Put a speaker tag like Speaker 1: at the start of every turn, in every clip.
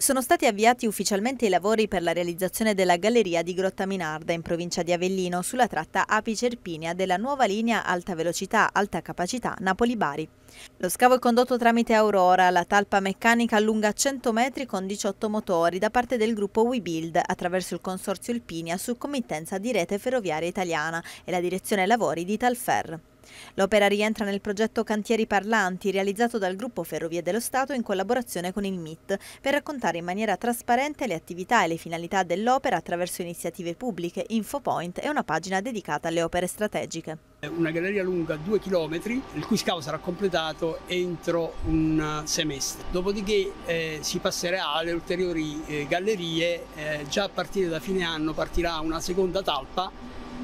Speaker 1: Sono stati avviati ufficialmente i lavori per la realizzazione della galleria di Grotta Minarda in provincia di Avellino sulla tratta Api-Cerpinia della nuova linea alta velocità-alta capacità Napoli-Bari. Lo scavo è condotto tramite Aurora, la talpa meccanica lunga 100 metri con 18 motori da parte del gruppo WeBuild attraverso il consorzio Alpinia su committenza di rete ferroviaria italiana e la direzione lavori di Talfer. L'opera rientra nel progetto Cantieri Parlanti, realizzato dal gruppo Ferrovie dello Stato in collaborazione con il MIT, per raccontare in maniera trasparente le attività e le finalità dell'opera attraverso iniziative pubbliche, infopoint e una pagina dedicata alle opere strategiche.
Speaker 2: Una galleria lunga 2 km, il cui scavo sarà completato entro un semestre. Dopodiché eh, si passerà alle ulteriori eh, gallerie, eh, già a partire da fine anno partirà una seconda talpa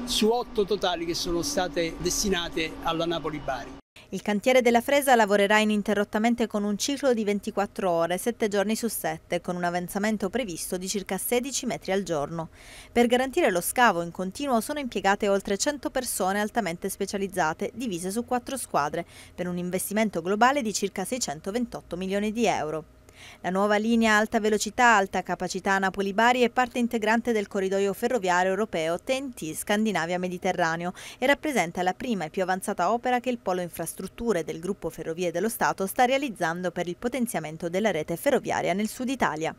Speaker 2: su otto totali che sono state destinate alla Napoli-Bari.
Speaker 1: Il cantiere della Fresa lavorerà ininterrottamente con un ciclo di 24 ore, 7 giorni su 7, con un avanzamento previsto di circa 16 metri al giorno. Per garantire lo scavo in continuo sono impiegate oltre 100 persone altamente specializzate, divise su quattro squadre, per un investimento globale di circa 628 milioni di euro. La nuova linea alta velocità-alta capacità Napoli-Bari è parte integrante del corridoio ferroviario europeo TNT Scandinavia-Mediterraneo e rappresenta la prima e più avanzata opera che il polo infrastrutture del gruppo Ferrovie dello Stato sta realizzando per il potenziamento della rete ferroviaria nel sud Italia.